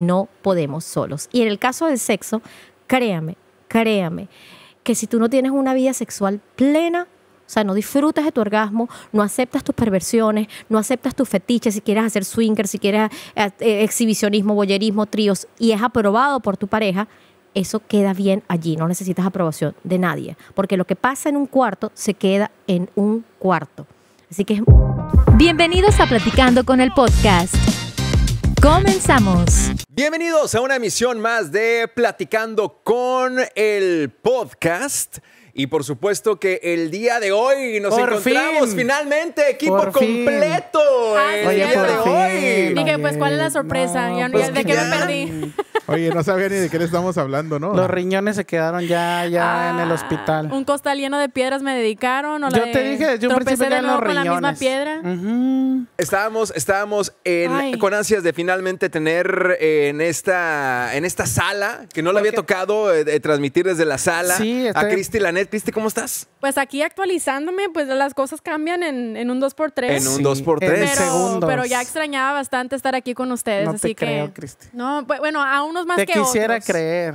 no podemos solos. Y en el caso del sexo, créame, créame, que si tú no tienes una vida sexual plena, o sea, no disfrutas de tu orgasmo, no aceptas tus perversiones, no aceptas tus fetiches, si quieres hacer swinger, si quieres eh, eh, exhibicionismo, boyerismo, tríos, y es aprobado por tu pareja, eso queda bien allí, no necesitas aprobación de nadie, porque lo que pasa en un cuarto se queda en un cuarto. Así que... Bienvenidos a Platicando con el Podcast. Comenzamos. Bienvenidos a una emisión más de Platicando con el podcast. Y por supuesto que el día de hoy nos encontramos finalmente, equipo completo. el día de hoy. Dije, pues, ¿cuál es la sorpresa? ya, pues, ¿De qué me perdí? Oye, no sabía ni de qué le estamos hablando, ¿no? Los riñones se quedaron ya, ya ah, en el hospital. Un costal lleno de piedras me dedicaron. O la Yo te dije yo un principio los riñones. piedra. Estábamos, estábamos con ansias de finalmente tener eh, en, esta, en esta sala, que no le había tocado eh, transmitir desde la sala, a Cristi Lanet Cristi, ¿cómo estás? Pues aquí actualizándome, pues las cosas cambian en, un 2x3. En un 2x3. pero, ya extrañaba bastante estar aquí con ustedes, no así que... creo, Cristi. No, bueno, a unos más te que quisiera creer.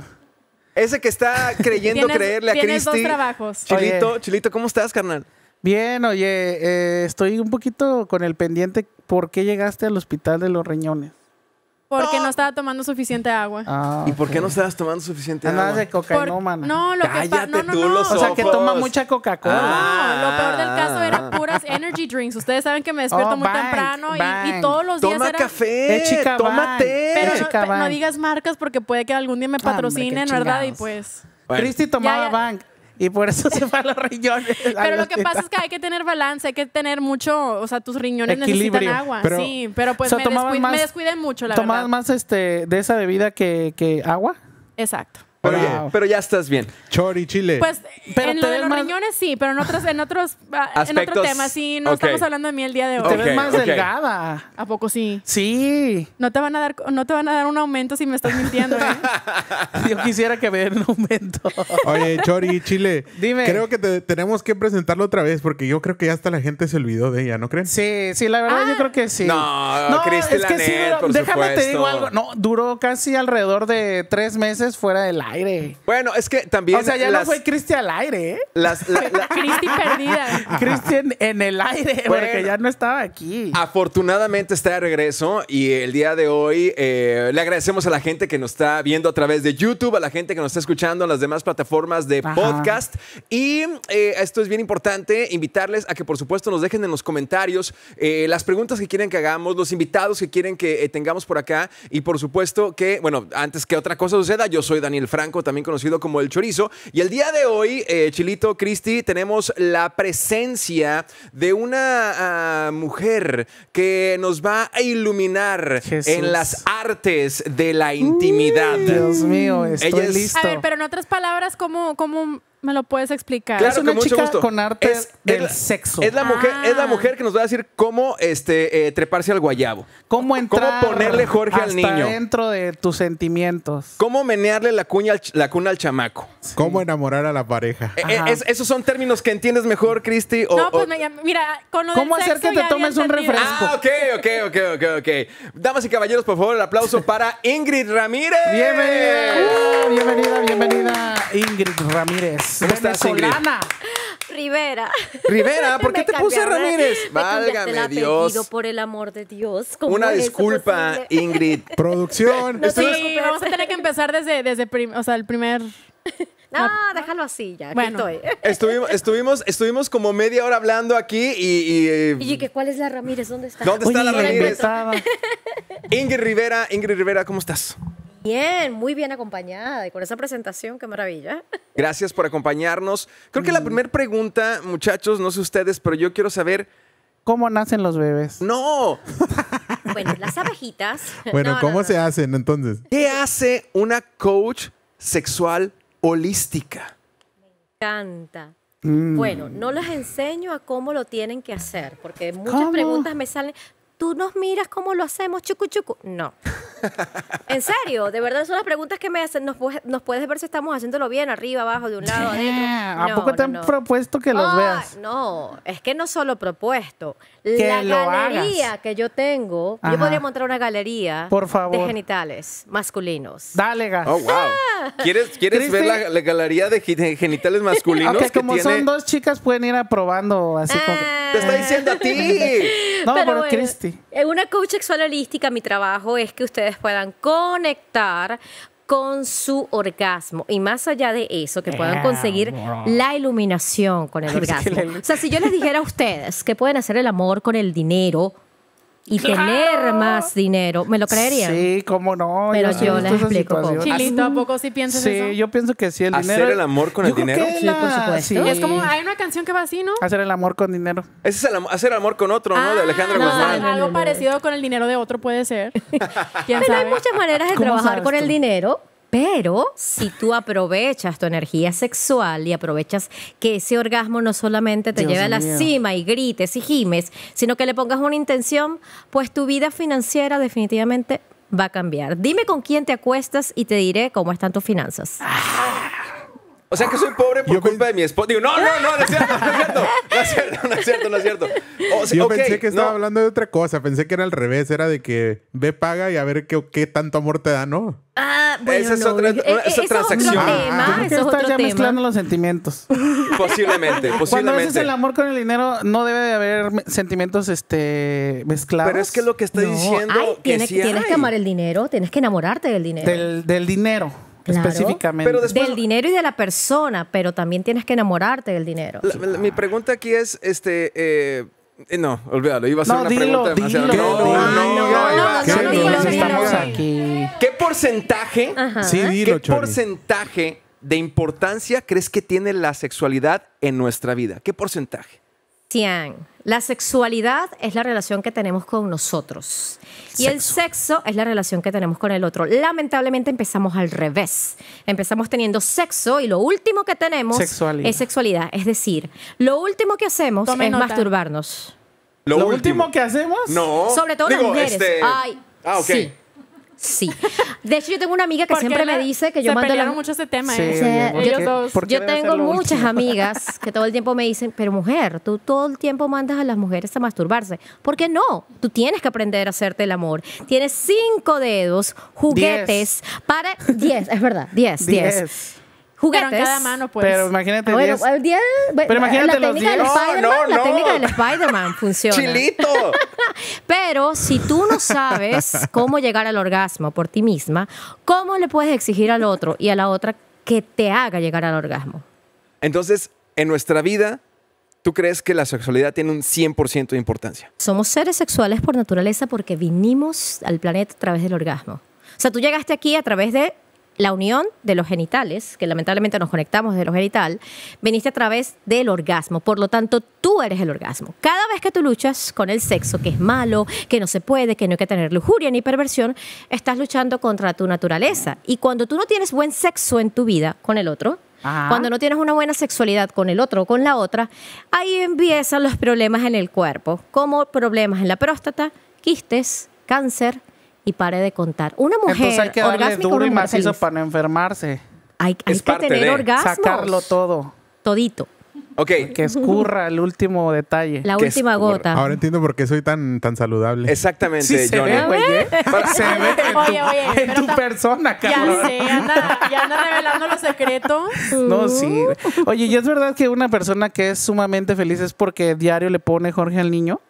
Ese que está creyendo creerle a Cristi. Tienes dos trabajos. Chilito, Chilito, ¿cómo estás, carnal? Bien, oye, eh, estoy un poquito con el pendiente. ¿Por qué llegaste al hospital de los riñones? Porque no estaba tomando suficiente agua. Ah, ¿Y por qué no estabas tomando suficiente agua? Nada de cocainómana. No, lo que pasa. No, o sea, que toma mucha Coca-Cola. Ah. no, lo peor del caso era puras energy drinks. Ustedes saben que me despierto oh, muy temprano Y, todos los días. Toma café. tómate. Pero no, digas marcas porque puede que algún día me patrocinen, ¿verdad? Y pues. Cristi tomaba Bank y por eso se van los riñones. Pero lo que pasa es que hay que tener balance, hay que tener mucho, o sea, tus riñones necesitan agua, sí, pero pues me, descuiden mucho, la verdad. ¿Tomás más este, de esa bebida que agua? Exacto. Pero, ya, pero ya estás bien. Chori, chile. Pues en lo de los riñones sí, pero en otros, en otros Aspectos... Ah, en otro tema sí, no estamos hablando de mí el día de hoy. Te ves más delgada. ¿A poco sí? Sí. No te van a dar, no te van a dar un aumento si me estás mintiendo, ¿eh? Yo quisiera que me den un aumento. Oye, Chori, chile. Dime. Creo que te, tenemos que presentarlo otra vez porque yo creo que ya hasta la gente se olvidó de ella, ¿no creen? Sí, sí, la verdad yo ah. creo que sí. No, no es que Lanet, sí, déjame te digo algo. No, duró casi alrededor de tres meses fuera del aire. Bueno, es que también. O sea, ya no fue Cristi al aire, ¿eh? la, Cristi perdida. Cristi en, el aire, porque ya no estaba aquí. Afortunadamente está de regreso y el día de hoy eh, le agradecemos a la gente que nos está viendo a través de YouTube, a la gente que nos está escuchando en las demás plataformas de podcast. Y eh, esto es bien importante, invitarles a que, por supuesto, nos dejen en los comentarios eh, las preguntas que quieren que hagamos, los invitados que quieren que tengamos por acá. Y, por supuesto, que, bueno, antes que otra cosa suceda, yo soy Daniel Fran también conocido como el chorizo. Y el día de hoy, eh, Chilito Cristi, tenemos la presencia de una ah, mujer que nos va a iluminar en las artes de la intimidad. Dios mío, estoy Ella es... listo. A ver, pero en otras palabras, ¿cómo, como. cómo me lo puedes explicar. Claro, es una chica con arte del sexo. Es la, mujer, es la ah. mujer que nos va a decir cómo este, eh, treparse al guayabo. Cómo entrar ponerle Jorge al niño. dentro de tus sentimientos. Cómo menearle la, cuña la cuna al chamaco. Cómo enamorar a la pareja. Eh, eh, esos son términos que entiendes mejor, Cristi. no, pues, mira, con ¿Cómo hacer que te tomes un refresco? Ah, ok, ok, ok, ok, Damas y caballeros, por favor, el aplauso para Ingrid Ramírez. Bienvenida, bienvenida, bienvenida, Ingrid Ramírez. ¿Cómo estás, Ingrid? Rivera. Rivera, ¿por qué te puse Ramírez? Me Válgame Dios. por el amor de Dios. Una disculpa, Ingrid. Producción. sí, vamos a tener que empezar desde, desde o sea, el primer... No, déjalo así ya. Bueno, Estuvimos, estuvimos, como media hora hablando aquí y. ¿Y, qué? Eh, cuál es la Ramírez? ¿Dónde está? ¿Dónde está la Ramírez? Ingrid Rivera, Ingrid Rivera, ¿cómo estás? Bien, muy bien acompañada y con esa presentación, qué maravilla. Gracias por acompañarnos. Creo que la mm. primera pregunta, muchachos, no sé ustedes, pero yo quiero saber... ¿Cómo nacen los bebés? No. bueno, las abejitas. Bueno, ¿cómo se hacen entonces? ¿Qué hace una coach sexual holística? Me encanta. Mm. Bueno, no les enseño a cómo lo tienen que hacer, porque muchas preguntas me salen, tú nos miras cómo lo hacemos, chucu chucu. No. en serio, de verdad son las preguntas que me hacen. Nos, puedes ver si estamos haciéndolo bien, arriba, abajo, de un lado, ¿A no, poco te han propuesto que los veas? No, es que no solo propuesto. la galería que yo tengo, yo podría montar una galería Por favor. de genitales masculinos. Dale, gas. Oh, wow. Ah. ¿Quieres, quieres ver la, galería de genitales masculinos? porque como son dos chicas, pueden ir aprobando así ah. Te está diciendo a ti. pero, En eh, una coach sexual holística, mi trabajo es que ustedes puedan conectar con su orgasmo y más allá de eso que puedan conseguir la iluminación con el orgasmo. O sea, si yo les dijera a ustedes que pueden hacer el amor con el dinero, y tener más dinero. ¿Me lo creería Sí, cómo no. Pero yo, les explico Chilito, ¿a poco sí piensas en eso? Sí, yo pienso que sí, el ¿Hacer el amor con el dinero? Sí, por supuesto. Es como, hay una canción que va así, ¿no? Hacer el amor con dinero. Ese es el, hacer el amor con otro, ¿no? De ah, Alejandro Guzmán. algo parecido con el dinero de otro puede ser. ¿Quién Pero hay muchas maneras de trabajar con el dinero. Pero si tú aprovechas tu energía sexual y aprovechas que ese orgasmo no solamente te lleve a la cima y grites y gimes, sino que le pongas una intención, pues tu vida financiera definitivamente va a cambiar. Dime con quién te acuestas y te diré cómo están tus finanzas. Ah, o sea que soy pobre por culpa de mi esposo. Digo, no, no, no, no es cierto, no es cierto. No es cierto, no es cierto, no es cierto. yo pensé que estaba hablando de otra cosa. Pensé que era al revés. Era de que ve, paga y a ver qué, tanto amor te da, ¿no? Ah, bueno, esa es otra, eh, eh, transacción. Otro tema, ah, estás ya mezclando los sentimientos. Posiblemente, posiblemente. Cuando haces el amor con el dinero, no debe de haber sentimientos este, mezclados. Pero es que lo que está diciendo. Ay, que tienes que amar el dinero, tienes que enamorarte del dinero. del, del dinero específicamente. del dinero y de la persona, pero también tienes que enamorarte del dinero. mi pregunta aquí es, este... Eh, eh, no, olvídalo, iba a ser una pregunta demasiado. aquí. ¿Qué porcentaje? ¿Qué porcentaje de importancia crees que tiene la sexualidad en nuestra vida? ¿Qué porcentaje? 100. La sexualidad es la relación que tenemos con nosotros y el sexo es la relación que tenemos con el otro. Lamentablemente empezamos al revés. Empezamos teniendo sexo y lo último que tenemos es sexualidad. Es decir, lo último que hacemos es masturbarnos. ¿Lo, último? que hacemos? No. Sobre todo las mujeres. Este, ah, Sí. De hecho, yo tengo una amiga que siempre me dice que yo se mando mucho ese tema. ¿eh? yo, tengo muchas amigas que todo el tiempo me dicen, pero mujer, tú todo el tiempo mandas a las mujeres a masturbarse. ¿Por qué no? Tú tienes que aprender a hacerte el amor. Tienes cinco dedos, juguetes para... Diez, es verdad, diez, diez. diez Jugaron cada mano, pues. Pero imagínate. Ah, bueno, pero imagínate la los técnica no, La técnica del Spider-Man funciona. ¡Chilito! pero si tú no sabes cómo llegar al orgasmo por ti misma, ¿cómo le puedes exigir al otro y a la otra que te haga llegar al orgasmo? Entonces, en nuestra vida, ¿Tú crees que la sexualidad tiene un 100% de importancia? Somos seres sexuales por naturaleza porque vinimos al planeta a través del orgasmo. O sea, tú llegaste aquí a través de la unión de los genitales, que lamentablemente nos conectamos de lo genital, veniste a través del orgasmo. Por lo tanto, tú eres el orgasmo. Cada vez que tú luchas con el sexo, que es malo, que no se puede, que no hay que tener lujuria ni perversión, estás luchando contra tu naturaleza. Y cuando tú no tienes buen sexo en tu vida con el otro, Cuando no tienes una buena sexualidad con el otro o con la otra, ahí empiezan los problemas en el cuerpo, como problemas en la próstata, quistes, cáncer, y pare de contar. Una mujer Entonces hay que darle duro y macizo para no enfermarse. Hay, que tener orgasmo Sacarlo todo. Todito. Ok. Que escurra el último detalle. La última gota. Ahora entiendo por qué soy tan, saludable. Exactamente, sí, se Ve, ¿eh? Se ve en tu, persona, cabrón. Ya sé, ya anda revelando los secretos. No, sí. Oye, ¿y es verdad que una persona que es sumamente feliz es porque diario le pone Jorge al niño?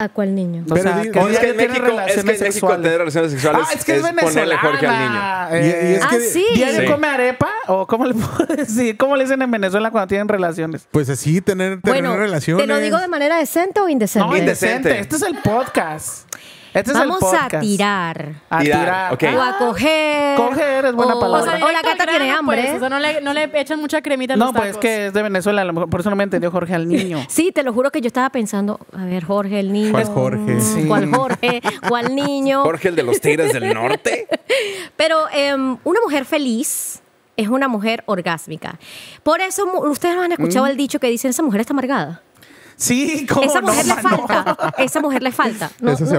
¿A cuál niño? O sea, es, que en México, es tener relaciones sexuales ah, es, que es, es ponerle Jorge al niño. y, es eh. ah, que, sí. come arepa? ¿O cómo le ¿Cómo le dicen en Venezuela cuando tienen relaciones? Pues así, tener, tener bueno, relaciones. ¿Te lo digo de manera decente o indecente? No, indecente. Este es el podcast. Este Vamos a tirar. A tirar. O a coger. Coger es buena o, palabra. O, la cata tiene hambre. no le, no le, echan mucha cremita a los No, pues es que es de Venezuela, por eso no me entendió Jorge al niño. sí, te lo juro que yo estaba pensando, a ver, Jorge el niño. ¿Cuál Jorge? Mm, ¿Cuál Jorge? ¿Cuál niño? Jorge el de los Tigres del Norte. Pero em, una mujer feliz es una mujer orgásmica. Por eso ustedes no han escuchado mm. el dicho que dicen, esa mujer está amargada. Sí, como Esa mujer le falta. Esa mujer le falta.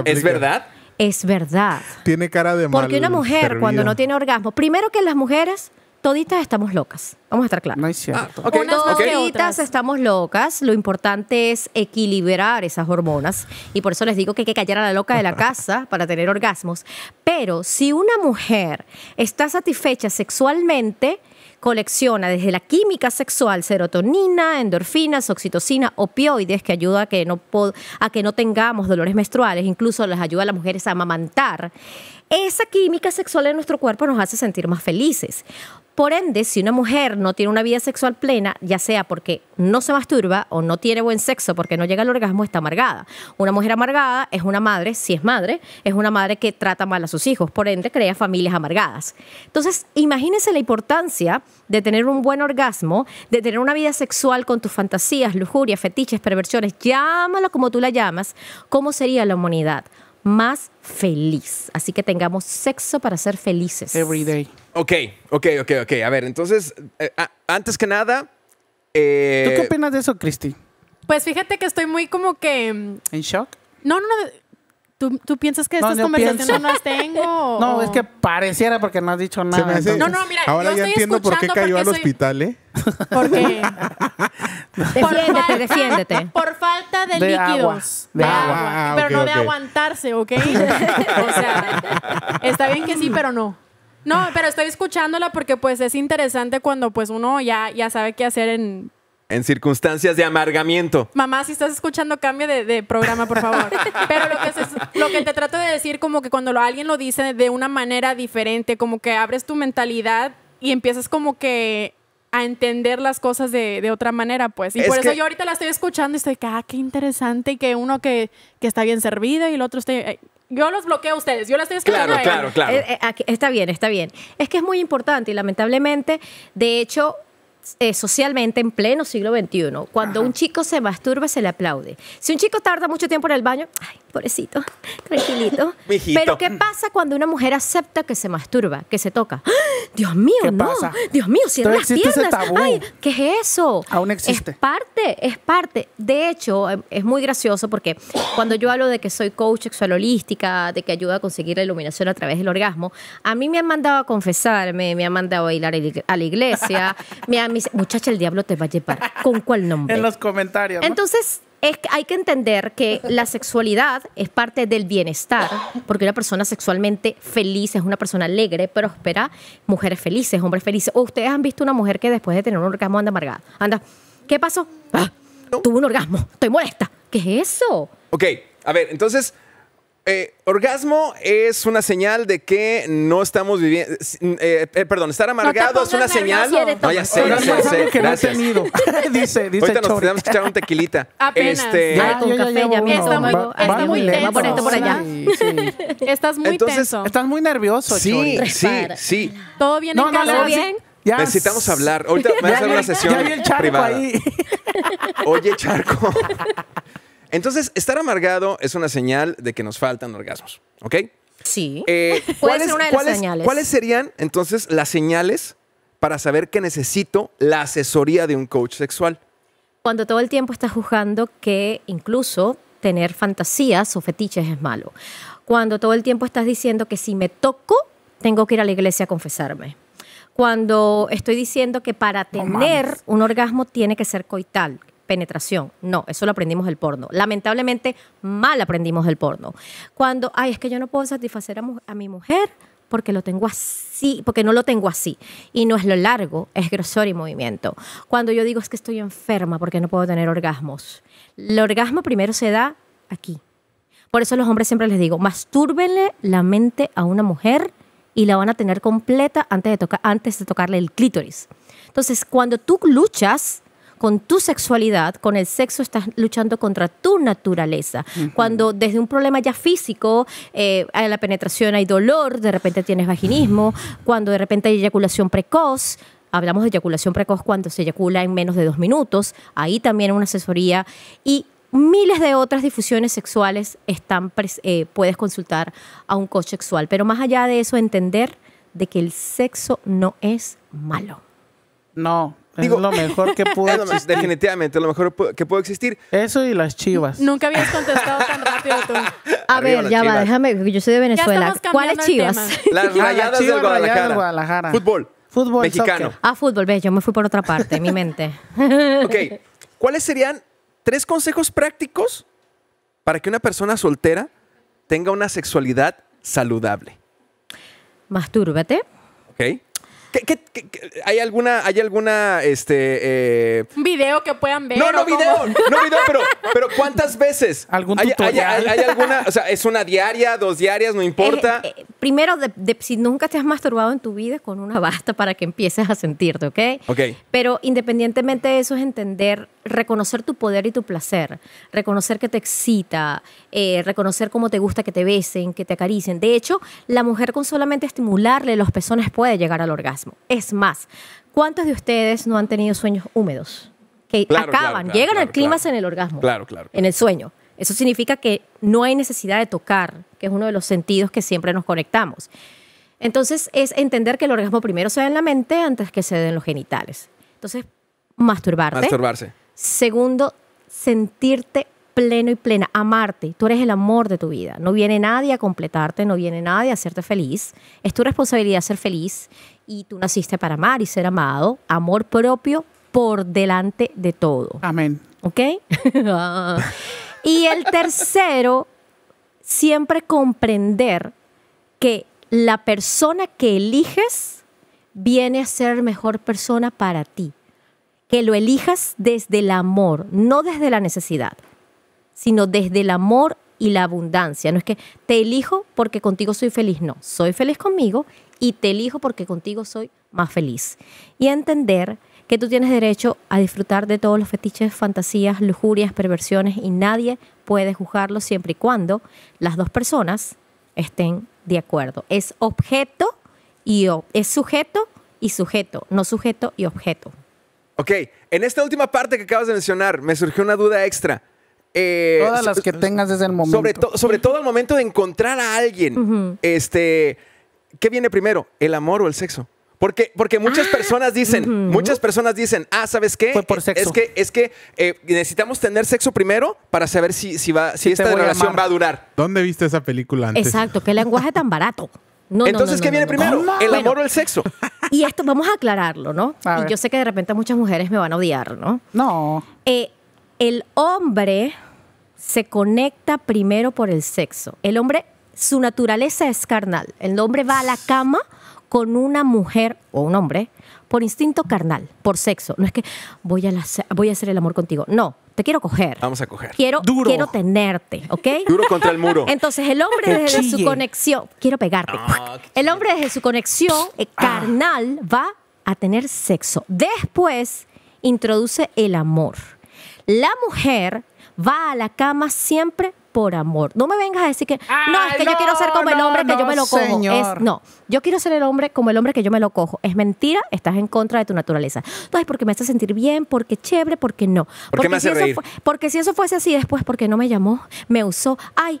¿Es verdad? Es verdad. Tiene cara de mal Porque una mujer cuando no tiene orgasmo, primero que las mujeres toditas estamos locas. Vamos a estar claros. No es cierto. Ah, toditas estamos locas. Lo importante es equilibrar esas hormonas. Y por eso les digo que hay que callar a la loca de la casa para tener orgasmos. Pero si una mujer está satisfecha sexualmente, colecciona desde la química sexual, serotonina, endorfinas, oxitocina, opioides, que ayuda a que no, a que no tengamos dolores menstruales, incluso les ayuda a las mujeres a amamantar. Esa química sexual en nuestro cuerpo nos hace sentir más felices. Por ende, si una mujer no tiene una vida sexual plena, ya sea porque no se masturba o no tiene buen sexo porque no llega al orgasmo, está amargada. Una mujer amargada es una madre, si es madre, es una madre que trata mal a sus hijos, por ende crea familias amargadas. Entonces, imagínense la importancia de tener un buen orgasmo, de tener una vida sexual con tus fantasías, lujurias, fetiches, perversiones, llámala como tú la llamas, cómo sería la humanidad más feliz. Así que tengamos sexo para ser felices. Every day. Ok, ok, ok, ok. A ver, entonces, eh, ah, antes que nada... ¿Tú qué eh, opinas de eso, Christy? Pues fíjate que estoy muy como que... ¿En shock? No, no, no. ¿Tú, piensas que estas conversaciones no las tengo? No, es que pareciera porque no has dicho nada. no, no, mira, ahora ya entiendo por qué cayó al hospital, ¿eh? Porque. defiéndete, defiéndete. Por falta de, líquidos. De agua. Ah, pero no de aguantarse, ¿ok? o sea, está bien que sí, pero no. No, pero estoy escuchándola porque pues es interesante cuando pues uno ya, ya sabe qué hacer en en circunstancias de amargamiento. Mamá, si estás escuchando, cambia de, programa, por favor. Pero lo que, te trato de decir, como que cuando alguien lo dice de una manera diferente, como que abres tu mentalidad y empiezas como que a entender las cosas de, otra manera, pues. Y por eso yo ahorita la estoy escuchando y estoy, ah, qué interesante, y que uno que, está bien servido y el otro está... Eh". yo los bloqueo a ustedes, yo las estoy escuchando. Claro, claro, claro. Eh, eh, está bien, está bien. Es que es muy importante y lamentablemente, de hecho, eh, socialmente en pleno siglo XXI. Cuando un chico se masturba, se le aplaude. Si un chico tarda mucho tiempo en el baño, ay, pobrecito, tranquilito. Pero ¿qué pasa cuando una mujer acepta que se masturba, que se toca? Dios mío, no. Dios mío, cierra las piernas. Ay, ¿qué es eso? Aún existe. Es parte, es parte. De hecho, es muy gracioso porque cuando yo hablo de que soy coach sexual holística, de que ayuda a conseguir la iluminación a través del orgasmo, a mí me han mandado a confesarme, me han mandado a bailar a la iglesia, me han muchacha, el diablo te va a llevar. ¿Con cuál nombre? En los comentarios. Entonces, es que hay que entender que la sexualidad es parte del bienestar, porque una persona sexualmente feliz es una persona alegre, próspera, mujeres felices, hombres felices. O ustedes han visto una mujer que después de tener un orgasmo anda amargada. Anda, ¿qué pasó? Ah, tuve un orgasmo, estoy molesta. ¿Qué es eso? Ok, a ver, entonces eh, orgasmo es una señal de que no estamos viviendo. Eh, eh, perdón, estar amargado no es una señal. No, ya sé, Orgasmo ya sé. sé. Que no he tenido. dice, dice. Ahorita Chori. nos tenemos que echar un tequilita. Apenas. Este, ya, con café, ya, ya, está muy, va, está va muy tenso. Por esto, por allá. Sí, sí. Estás muy Entonces, tenso. Estás muy nervioso, Sí, Chori. sí, sí. ¿Todo bien no, en casa? ¿Todo bien? Ya. Necesitamos hablar. Ahorita me vas a hacer una sesión ya vi el charco privada. Ahí. Oye, Charco. Entonces, estar amargado es una señal de que nos faltan orgasmos, ¿ok? Sí. Eh, ¿cuáles, ser las señales? ¿Cuáles serían entonces las señales para saber que necesito la asesoría de un coach sexual? Cuando todo el tiempo estás juzgando que incluso tener fantasías o fetiches es malo. Cuando todo el tiempo estás diciendo que si me toco, tengo que ir a la iglesia a confesarme. Cuando estoy diciendo que para tener un orgasmo tiene que ser coital, penetración. No, eso lo aprendimos del porno. Lamentablemente, mal aprendimos del porno. Cuando, ay, es que yo no puedo satisfacer a, mi mujer porque lo tengo así, porque no lo tengo así. Y no es lo largo, es grosor y movimiento. Cuando yo digo es que estoy enferma porque no puedo tener orgasmos. El orgasmo primero se da aquí. Por eso los hombres siempre les digo, mastúrbenle la mente a una mujer y la van a tener completa antes de, antes de tocarle el clítoris. Entonces, cuando tú luchas, con tu sexualidad, con el sexo estás luchando contra tu naturaleza. Cuando desde un problema ya físico, eh, a la penetración hay dolor, de repente tienes vaginismo, cuando de repente hay eyaculación precoz, hablamos de eyaculación precoz cuando se eyacula en menos de dos minutos, ahí también una asesoría y miles de otras difusiones sexuales están, eh, puedes consultar a un coach sexual. Pero más allá de eso, entender de que el sexo no es malo. No, Digo, lo mejor que puedo existir. Definitivamente, lo mejor que puedo existir. Eso y las chivas. Nunca habías contestado tan rápido tú. A ver, ya va, déjame, yo soy de Venezuela. ¿Cuáles chivas? Las rayadas de Guadalajara. Fútbol. Fútbol mexicano. Ah, fútbol, ve, yo me fui por otra parte, mi mente. ok, ¿cuáles serían tres consejos prácticos para que una persona soltera tenga una sexualidad saludable? Mastúrbate. Ok hay alguna, hay alguna, este... Eh, video que puedan ver. No, no video, no video, pero, pero ¿cuántas veces? ¿Algún ¿Hay, alguna, o sea, es una diaria, dos diarias, no importa. Eh, eh, primero, si nunca te has masturbado en tu vida, con una basta para que empieces a sentirte, ¿ok? Ok. Pero independientemente de eso es entender reconocer tu poder y tu placer, reconocer que te excita, eh, reconocer cómo te gusta que te besen, que te acaricien. De hecho, la mujer con solamente estimularle los pezones puede llegar al orgasmo. Es más, ¿cuántos de ustedes no han tenido sueños húmedos? Que acaban, llegan al clímax en el orgasmo, claro, claro, en el sueño. Eso significa que no hay necesidad de tocar, que es uno de los sentidos que siempre nos conectamos. Entonces es entender que el orgasmo primero se da en la mente antes que se den los genitales. Entonces, masturbarse. Masturbarse Segundo, sentirte pleno y plena, amarte. Tú eres el amor de tu vida. No viene nadie a completarte, no viene nadie a hacerte feliz. Es tu responsabilidad ser feliz y tú naciste para amar y ser amado. Amor propio por delante de todo. Amén. ¿Ok? y el tercero, siempre comprender que la persona que eliges viene a ser mejor persona para ti que lo elijas desde el amor, no desde la necesidad, sino desde el amor y la abundancia. No es que te elijo porque contigo soy feliz, no, soy feliz conmigo y te elijo porque contigo soy más feliz. Y entender que tú tienes derecho a disfrutar de todos los fetiches, fantasías, lujurias, perversiones y nadie puede juzgarlo siempre y cuando las dos personas estén de acuerdo. Es objeto y es sujeto y sujeto, no sujeto y objeto. Ok, en esta última parte que acabas de mencionar, me surgió una duda extra. Eh, Todas las que tengas desde el momento. Sobre, todo al momento de encontrar a alguien. Este, ¿qué viene primero? ¿El amor o el sexo? Porque, porque muchas ah, personas dicen, muchas personas dicen, ah, ¿sabes qué? Fue por sexo. Es que, es que eh, necesitamos tener sexo primero para saber si, va, si esta relación va a durar. ¿Dónde viste esa película antes? Exacto, qué lenguaje tan barato. Entonces, ¿qué viene primero? Ah, ¿El amor o el sexo? Y esto vamos a aclararlo, ¿no? yo sé que de repente muchas mujeres me van a odiar, ¿no? No. Eh, el hombre se conecta primero por el sexo. El hombre, su naturaleza es carnal. El hombre va a la cama con una mujer o un hombre por instinto carnal, por sexo. No es que voy a, la, voy a hacer el amor contigo. No, te quiero coger. Vamos a coger. Quiero, quiero tenerte, ¿ok? Duro contra el muro. Entonces el hombre desde su conexión, quiero pegarte. el hombre desde su conexión eh, ah. carnal va a tener sexo. Después introduce el amor. La mujer va a la cama siempre por amor. No me vengas a decir que no, es que yo ah, quiero ser como el hombre que yo me lo cojo. no, yo quiero ser el hombre como el hombre que yo me lo cojo. Es mentira, estás en contra de tu naturaleza. Entonces, porque me hace sentir bien, porque chévere, porque no. porque, si porque si eso fuese así después, porque no me llamó, me usó. Ay,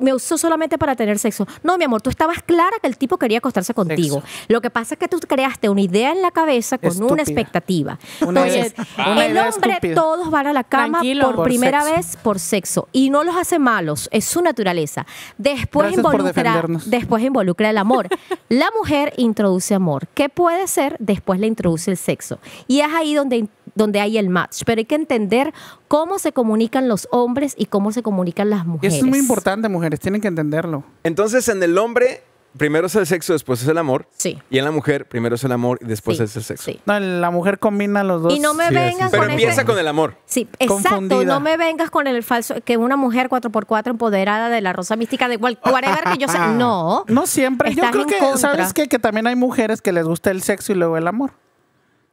me, usó solamente para tener sexo. No, mi amor, tú estabas clara que el tipo quería acostarse contigo. Lo que pasa es que tú creaste una idea en la cabeza con una expectativa. Entonces, el hombre, todos van a la cama por, primera vez por sexo y no los hace malos, es su naturaleza. Después, involucra, después involucra el amor. la mujer introduce amor. ¿Qué puede ser? Después le introduce el sexo. Y es ahí donde donde hay el match, pero hay que entender cómo se comunican los hombres y cómo se comunican las mujeres. Eso es muy importante, mujeres, tienen que entenderlo. Entonces, en el hombre primero es el sexo, después es el amor. Sí. Y en la mujer, primero es el amor y después es el sexo. Sí. No, la mujer combina los dos. Y no me con el... Pero empieza con el amor. Sí, exacto. No me vengas con el falso, que una mujer 4x4 empoderada de la rosa mística de igual whatever que yo sea. No. No siempre. yo creo que, ¿sabes qué? Que también hay mujeres que les gusta el sexo y luego el amor.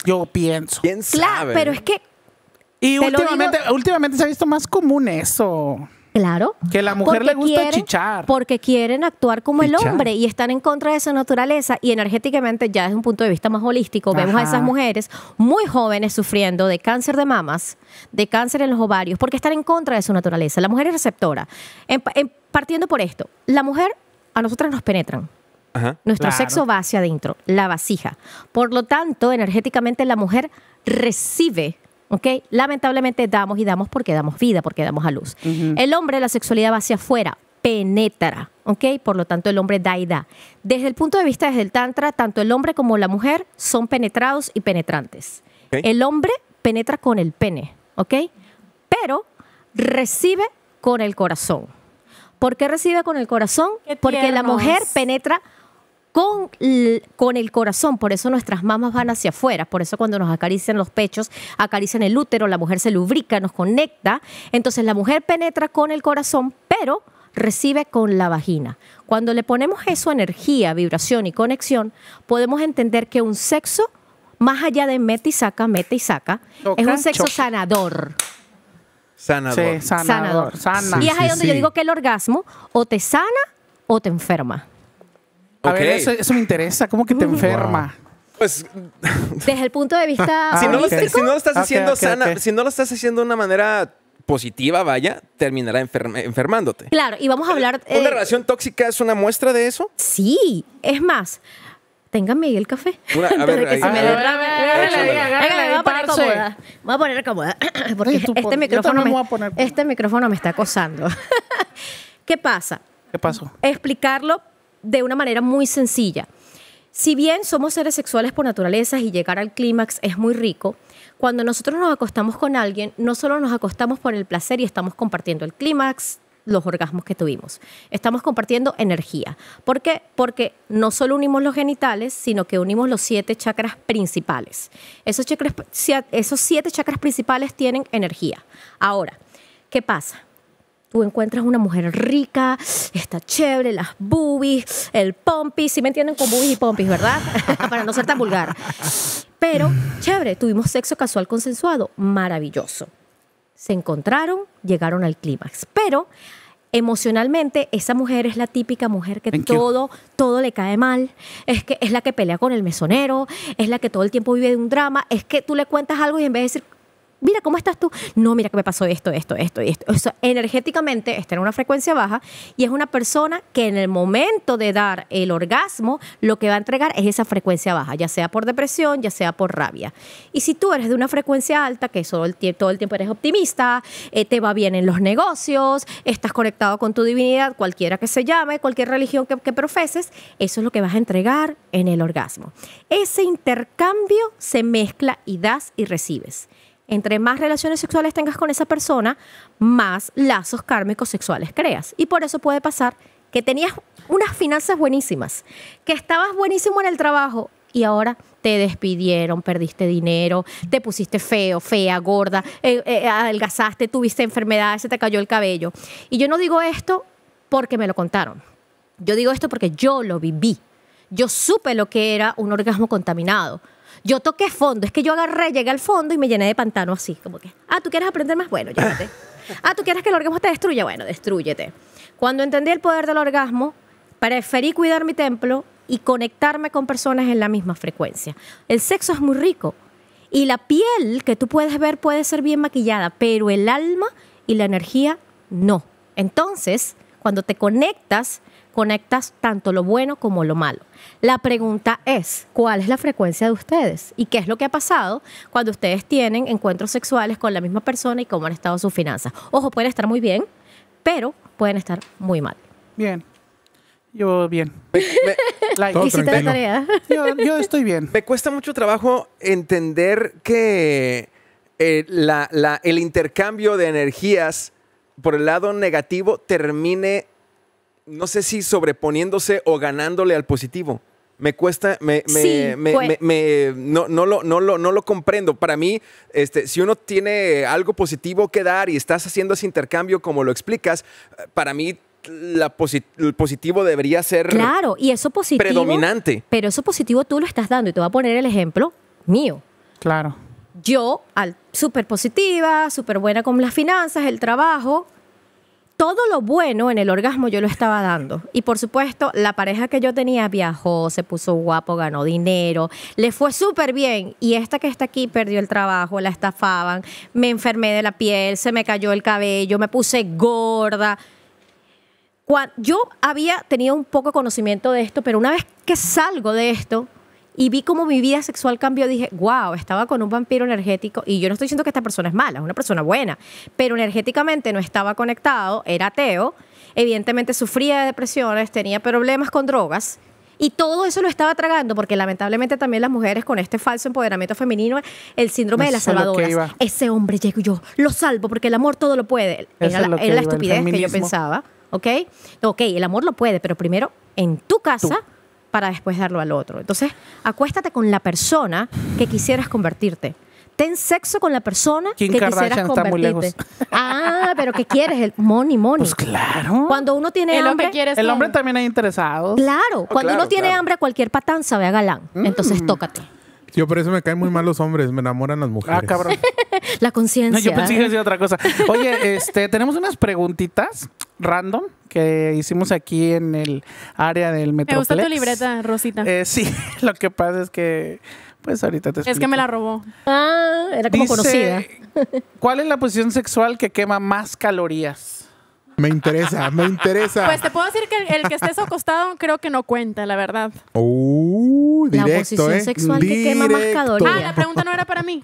Yo pienso. ¿Quién Claro, pero es que y últimamente, se ha visto más común eso. Claro. Que la mujer le gusta chichar. Porque quieren actuar como el hombre y están en contra de su naturaleza. Y energéticamente, ya desde un punto de vista más holístico, vemos a esas mujeres muy jóvenes sufriendo de cáncer de mamas, de cáncer en los ovarios, porque están en contra de su naturaleza. La mujer es receptora. partiendo por esto, la mujer, a nosotras nos penetran. Nuestro sexo va hacia adentro, la vasija. Por lo tanto, energéticamente la mujer recibe Okay, Lamentablemente damos y damos porque damos vida, porque damos a luz. El hombre, la sexualidad va hacia afuera, penetra, ¿ok? Por lo tanto, el hombre da y da. Desde el punto de vista del tantra, tanto el hombre como la mujer son penetrados y penetrantes. El hombre penetra con el pene, ¿ok? Pero recibe con el corazón. ¿Por qué recibe con el corazón? Porque la mujer penetra con, el corazón. Por eso nuestras mamas van hacia afuera. Por eso cuando nos acarician los pechos, acarician el útero, la mujer se lubrica, nos conecta. Entonces la mujer penetra con el corazón, pero recibe con la vagina. Cuando le ponemos eso, energía, vibración y conexión, podemos entender que un sexo, más allá de mete y saca, mete y saca, es un sexo sanador. Sanador. Sí, sanador. y es ahí donde yo digo que el orgasmo o te sana o te enferma. A ver, eso, me interesa. ¿Cómo que te uh, enferma? Pues. Desde el punto de vista. si, no lo, si, no estás haciendo sana, si no lo estás haciendo de una manera positiva, vaya, terminará enfermándote. Claro, y vamos a hablar. ¿Una eh, relación tóxica es una muestra de eso? Sí, es más. Ténganme ahí el café. a ver, me voy a poner cómoda. Este voy a poner cómoda. Porque este, micrófono este micrófono me está acosando. ¿Qué pasa? ¿Qué pasó? Explicarlo de una manera muy sencilla. Si bien somos seres sexuales por naturaleza y llegar al clímax es muy rico, cuando nosotros nos acostamos con alguien, no solo nos acostamos por el placer y estamos compartiendo el clímax, los orgasmos que tuvimos. Estamos compartiendo energía. ¿Por qué? Porque no solo unimos los genitales, sino que unimos los siete chakras principales. Esos, siete chakras principales tienen energía. Ahora, ¿qué pasa? tú encuentras una mujer rica, está chévere, las boobies, el pompis, si me entienden con boobies y pompis, ¿verdad? Para no ser tan vulgar. Pero, chévere, tuvimos sexo casual consensuado, maravilloso. Se encontraron, llegaron al clímax, pero emocionalmente esa mujer es la típica mujer que todo todo le cae mal es que es la que pelea con el mesonero es la que todo el tiempo vive de un drama es que tú le cuentas algo y en vez de decir mira, ¿cómo estás tú? No, mira que me pasó esto, esto, esto y esto. O energéticamente está en una frecuencia baja y es una persona que en el momento de dar el orgasmo, lo que va a entregar es esa frecuencia baja, ya sea por depresión, ya sea por rabia. Y si tú eres de una frecuencia alta, que todo el, todo el tiempo eres optimista, eh, te va bien en los negocios, estás conectado con tu divinidad, cualquiera que se llame, cualquier religión que, que profeses, eso es lo que vas a entregar en el orgasmo. Ese intercambio se mezcla y das y recibes. Entre más relaciones sexuales tengas con esa persona, más lazos kármicos sexuales creas. Y por eso puede pasar que tenías unas finanzas buenísimas, que estabas buenísimo en el trabajo y ahora te despidieron, perdiste dinero, te pusiste feo, fea, gorda, eh, eh, adelgazaste, tuviste enfermedades, se te cayó el cabello. Y yo no digo esto porque me lo contaron. Yo digo esto porque yo lo viví. Yo supe lo que era un orgasmo contaminado yo toqué fondo, es que yo agarré, llegué al fondo y me llené de pantano así, como que, ah, ¿tú quieres aprender más? Bueno, llévate. ah, ¿tú quieres que el orgasmo te destruya? Bueno, destruyete. Cuando entendí el poder del orgasmo, preferí cuidar mi templo y conectarme con personas en la misma frecuencia. El sexo es muy rico y la piel que tú puedes ver puede ser bien maquillada, pero el alma y la energía no. Entonces, cuando te conectas conectas tanto lo bueno como lo malo. La pregunta es, ¿cuál es la frecuencia de ustedes? ¿Y qué es lo que ha pasado cuando ustedes tienen encuentros sexuales con la misma persona y cómo han estado sus finanzas? Ojo, pueden estar muy bien, pero pueden estar muy mal. Bien. Yo bien. tarea? Yo, estoy bien. Me cuesta mucho trabajo entender que... Eh, el intercambio de energías por el lado negativo termine no sé si sobreponiéndose o ganándole al positivo. Me cuesta, me, me, me, no, no, lo, no, lo, no lo comprendo. Para mí, este, si uno tiene algo positivo que dar y estás haciendo ese intercambio como lo explicas, para mí el positivo debería ser claro, y eso positivo, predominante. Pero eso positivo tú lo estás dando y te voy a poner el ejemplo mío. Claro. Yo, al súper positiva, súper buena con las finanzas, el trabajo, todo lo bueno en el orgasmo yo lo estaba dando. Y por supuesto, la pareja que yo tenía viajó, se puso guapo, ganó dinero, le fue súper bien. Y esta que está aquí perdió el trabajo, la estafaban, me enfermé de la piel, se me cayó el cabello, me puse gorda. yo había tenido un poco conocimiento de esto, pero una vez que salgo de esto, y vi cómo mi vida sexual cambió, dije, wow, estaba con un vampiro energético y yo no estoy diciendo que esta persona es mala, es una persona buena, pero energéticamente no estaba conectado, era ateo, evidentemente sufría de depresiones, tenía problemas con drogas. Y todo eso lo estaba tragando porque lamentablemente también las mujeres con este falso empoderamiento femenino, el síndrome de las salvadoras. Ese hombre llego yo, lo salvo porque el amor todo lo puede. era, la estupidez que yo pensaba, ¿ok? Ok, el amor lo puede, pero primero en tu casa para después darlo al otro. Entonces, acuéstate con la persona que quisieras convertirte. Ten sexo con la persona que quisieras convertirte. Ah, pero ¿qué quieres? El money, money. Pues claro. Cuando uno tiene el hambre. el hombre también es interesado. Claro. Oh, cuando uno tiene hambre, cualquier patanza sabe a galán. Entonces, mm. tócate. Yo por eso me caen muy mal los hombres, me enamoran las mujeres. Ah, cabrón. La conciencia. No, yo pensé que era otra cosa. Oye, este, tenemos unas preguntitas random que hicimos aquí en el área del metro Me gustó tu libreta, Rosita. Eh, sí, lo que pasa es que pues ahorita te Es que me la robó. Ah, era como conocida. ¿Cuál es la posición sexual que quema más calorías? Me interesa, me interesa. Pues te puedo decir que el, que estés acostado creo que no cuenta, la verdad. Uh, la posición ¿eh? sexual que quema más calorías. Ah, la pregunta no era para mí.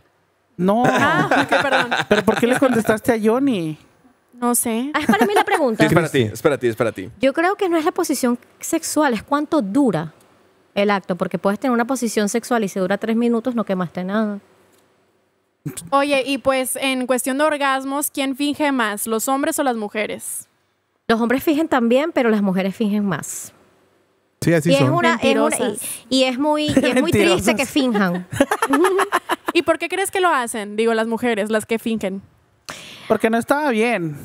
No. Ah, okay, perdón. Pero ¿por qué le contestaste a Johnny? No sé. Ah, es para mí la pregunta. es para ti, es para ti, es para ti. Yo creo que no es la posición sexual, es cuánto dura el acto, porque puedes tener una posición sexual y si dura tres minutos no quemaste nada. Oye, y pues en cuestión de orgasmos, ¿quién finge más, los hombres o las mujeres? Los hombres fingen también, pero las mujeres fingen más. Sí, así y Es y, es muy, triste que finjan. ¿Y por qué crees que lo hacen? Digo, las mujeres, las que fingen. Porque no estaba bien.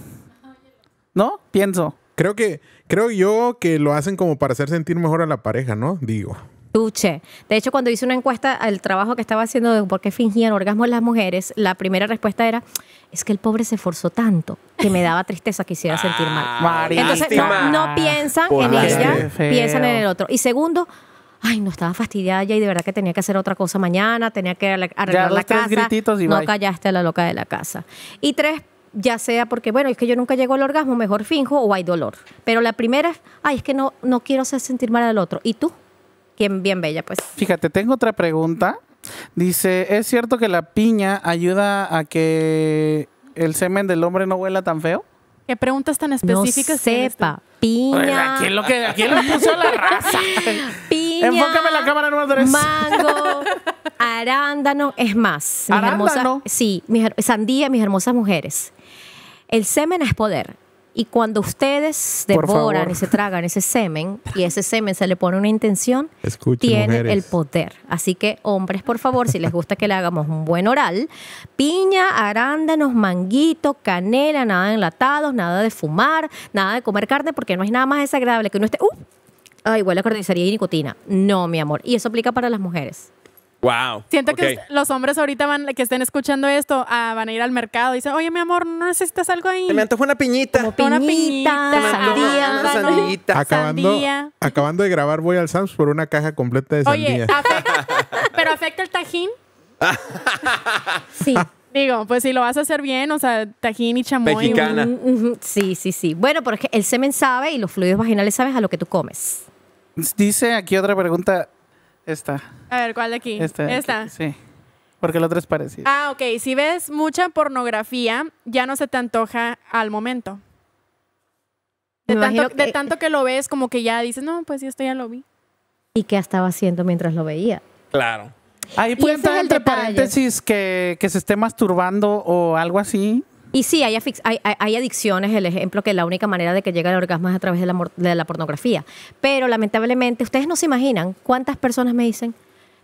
¿No? Pienso. Creo que, creo yo que lo hacen como para hacer sentir mejor a la pareja, ¿no? Digo. De hecho, cuando hice una encuesta al trabajo que estaba haciendo de por qué fingían orgasmos las mujeres, la primera respuesta era, es que el pobre se esforzó tanto que me daba tristeza que hiciera sentir mal. Ah, Entonces, no, piensan en ella, piensan en el otro. Y segundo, ay, no estaba fastidiada ya y de verdad que tenía que hacer otra cosa mañana, tenía que arreglar la casa. Y no callaste a la loca de la casa. Y tres, ya sea porque, bueno, es que yo nunca llego al orgasmo, mejor finjo o hay dolor. Pero la primera es, ay, es que no, no quiero hacer sentir mal al otro. ¿Y tú? bien, bella, pues. Fíjate, tengo otra pregunta. Dice, ¿es cierto que la piña ayuda a que el semen del hombre no huela tan feo? ¿Qué preguntas tan específicas? No sepa, piña. ¿A ¿quién lo que, puso la raza? Piña. Enfócame la cámara número 3. Mango, arándano, es más. ¿Arándano? sí, sandía, mis hermosas mujeres. El semen es poder. Y cuando ustedes devoran y se tragan ese semen, y ese semen se le pone una intención, tiene el poder. Así que, hombres, por favor, si les gusta que le hagamos un buen oral, piña, arándanos, manguito, canela, nada de enlatados, nada de fumar, nada de comer carne, porque no es nada más desagradable que uno esté, ¡uh! Ay, huele a y nicotina. No, mi amor. Y eso aplica para las mujeres. Wow. Siento que los hombres ahorita van, que estén escuchando esto ah, van a ir al mercado y dicen, oye, mi amor, ¿no necesitas algo ahí? me antoja una piñita. una piñita, sandía. Acabando, acabando de grabar, voy al Sams por una caja completa de sandía. Oye, ¿pero afecta el tajín? sí. Digo, pues si lo vas a hacer bien, o sea, tajín y chamoy. Mexicana. Mm, sí, sí, sí. Bueno, porque el semen sabe y los fluidos vaginales sabes a lo que tú comes. Dice aquí otra pregunta esta. A ver, ¿cuál de aquí? Esta. Esta. Sí. Porque la otra es parecida. Ah, ok. Si ves mucha pornografía, ya no se te antoja al momento. De, eh, tanto, que- lo ves, como que ya dices, no, pues sí, esto ya lo vi. ¿Y qué estaba haciendo mientras lo veía? Claro. Ahí puede entre paréntesis que, que se esté masturbando o algo así. Y sí, hay, adicciones, el ejemplo que la única manera de que llega el orgasmo es a través de la, pornografía. Pero lamentablemente, ustedes no se imaginan cuántas personas me dicen,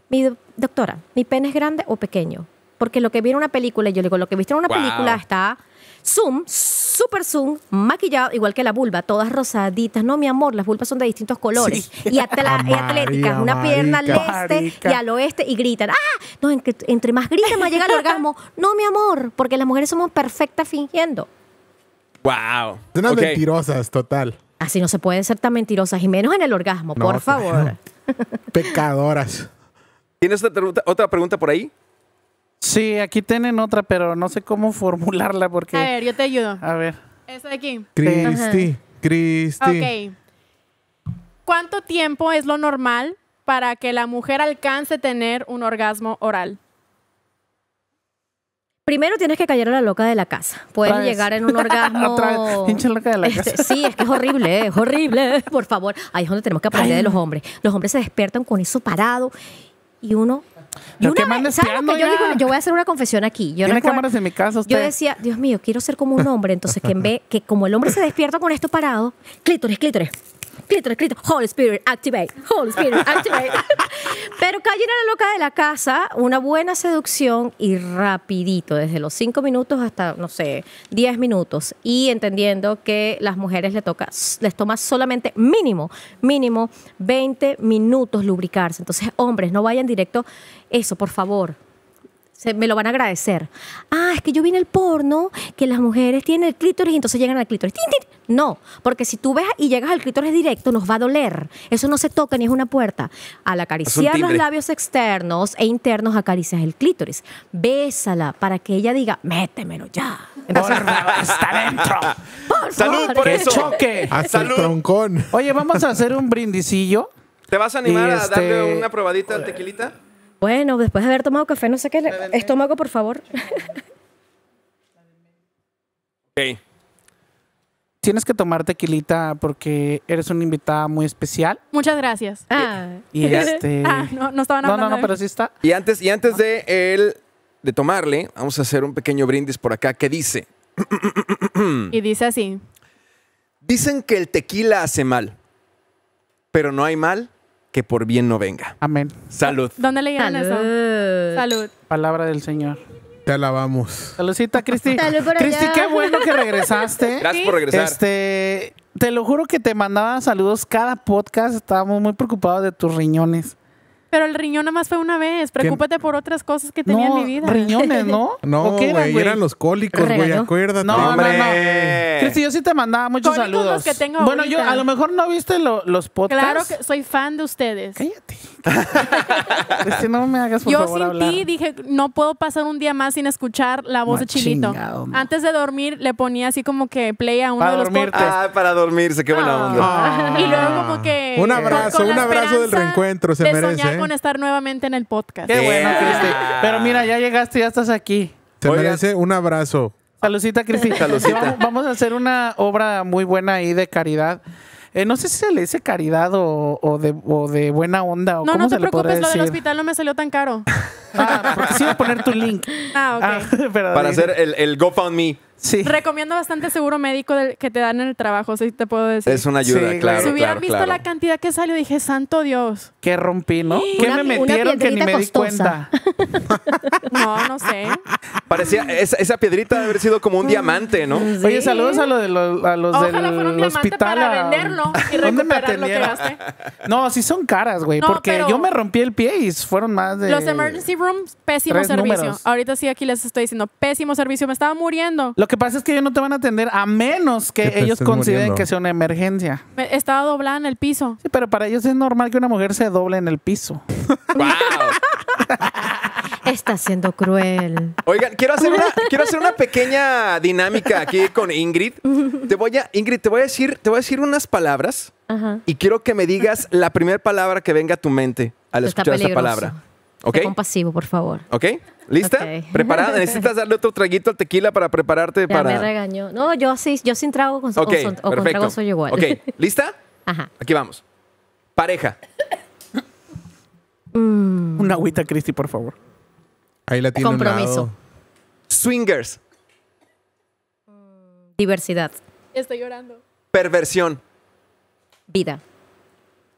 mi doctora, mi pene es grande o pequeño. Porque lo que vi en una película, y yo le digo, lo que viste en una película está Zoom, super Zoom, maquillado, igual que la vulva, todas rosaditas. No, mi amor, las vulvas son de distintos colores. Y, ah, atléticas, una pierna al este y al oeste, y gritan. ¡Ah! No, entre, más gritan más llega el orgasmo. No, mi amor, porque las mujeres somos perfectas fingiendo. Wow. Son unas mentirosas, total. Así no se puede ser tan mentirosas, y menos en el orgasmo, por favor. Pecadoras. ¿Tienes otra pregunta por ahí? Sí, aquí tienen otra, pero no sé cómo formularla porque... A ver, yo te ayudo. A ver. Esa de aquí. Cristi, Cristi. Ok. ¿Cuánto tiempo es lo normal para que la mujer alcance tener un orgasmo oral? Primero tienes que callar a la loca de la casa. Puedes llegar en un orgasmo. Pinche loca de la este, casa. sí, es que es horrible, es horrible. Por favor, ahí es donde tenemos que aprender de los hombres. Los hombres se despiertan con eso parado y uno y que lo yo, digo? yo voy a hacer una confesión aquí. Yo, cámaras en mi casa yo decía, Dios mío, quiero ser como un hombre. Entonces, que ve que como el hombre se despierta con esto parado, clítoris, clítoris. Escrito, escrito. Holy Spirit, activate, Holy Spirit, activate. Pero cayó en la loca de la casa, una buena seducción y rapidito, desde los 5 minutos hasta, no sé, 10 minutos. Y entendiendo que las mujeres le toca, les toma solamente mínimo, mínimo 20 minutos lubricarse. Entonces, hombres, no vayan directo, eso, por favor, me lo van a agradecer. Ah, es que yo vi en el porno que las mujeres tienen el clítoris y entonces llegan al clítoris. ¡Tin, tin! No, porque si tú ves y llegas al clítoris directo, nos va a doler. Eso no se toca ni es una puerta. Al acariciar los labios externos e internos, acaricias el clítoris. Bésala para que ella diga, métemelo ya. Entonces, está dentro. Por Salud por eso. choque. Hasta el troncón. Oye, vamos a hacer un brindicillo. ¿Te vas a animar a darle este, una probadita de tequilita? Bueno, después de haber tomado café, no sé qué. Estómago, por favor. Ok. Tienes que tomar tequilita porque eres una invitada muy especial. Muchas gracias. Ah. Y este ah, no, no estaban no, no, pero sí está. Y antes, y antes de él de tomarle, vamos a hacer un pequeño brindis por acá que dice: Y dice así. Dicen que el tequila hace mal, pero no hay mal que por bien no venga. Amén. Salud. ¿Dónde le leyeron eso? Salud. Palabra del Señor. Te alabamos. Saludcita, Cristi. Cristi, qué bueno que regresaste. Gracias por regresar. Este, te lo juro que te mandaba saludos cada podcast. Estábamos muy preocupados de tus riñones. Pero el riñón nada más fue una vez. Preocúpate por otras cosas que tenía en mi vida. riñones, ¿no? No, güey, eran, eran, los cólicos, güey, acuérdate. No, hombre. no, no. Cristi, yo sí te mandaba muchos cólicos saludos. que tengo bueno, yo a lo mejor no viste los podcasts. Claro que soy fan de ustedes. Cállate. Este, Yo sin ti dije, no puedo pasar un día más sin escuchar la voz de Chilito. Antes de dormir le ponía así como que play a uno de los dormirte. Ah, para dormirse, se quema ah. onda. Y luego como ah. que un abrazo, un abrazo del reencuentro se merece. soñar ¿eh? con estar nuevamente en el podcast. Qué bueno, Cristi. Pero mira, ya llegaste, ya estás aquí. Te merece un abrazo. Salucita, Cristi. Vamos a hacer una obra muy buena ahí de caridad. Eh, no sé si se le dice caridad o, o, de, o de, buena onda. O no, cómo no te preocupes, lo del hospital no me salió tan caro. ah, porque sí a poner tu link. Ah, ok. Ah, Para hacer el, el GoFundMe. Sí. Recomiendo bastante seguro médico que te dan en el trabajo, si te puedo decir. Es una ayuda, claro, claro. Si hubieran visto la cantidad que salió, dije, santo Dios. Qué rompí, ¿no? ¿Qué me metieron que ni me di cuenta? no, no sé. Parecía, esa, piedrita debe haber sido como un diamante, ¿no? Oye, saludos a, lo de los del hospital. ¿Dónde me que No, sí son caras, güey, porque yo me rompí el pie y fueron más de... Los emergency rooms, pésimo servicio. Ahorita sí aquí les estoy diciendo, pésimo servicio. Me estaba muriendo. Lo que pasa es que ellos no te van a atender a menos que, ellos consideren que sea una emergencia. estaba doblada en el piso. Sí, pero para ellos es normal que una mujer se doble en el piso. ¡Wow! Está siendo cruel. Oigan, quiero hacer una, quiero hacer una pequeña dinámica aquí con Ingrid. Te voy a, Ingrid, te voy a decir, te voy a decir unas palabras y quiero que me digas la primera palabra que venga a tu mente al escuchar esta palabra. ¿Ok? compasivo, por favor. ¿Ok? ¿Lista? ¿Preparada? ¿Necesitas darle otro traguito al tequila para prepararte para...? me regañó. No, yo yo sin trago con, o, trago soy igual. Ok, ¿lista? Ajá. Aquí vamos. Pareja. Una agüita, Cristi, por favor. Ahí la tiene Compromiso. Swingers. Diversidad. Estoy llorando. Perversión. Vida.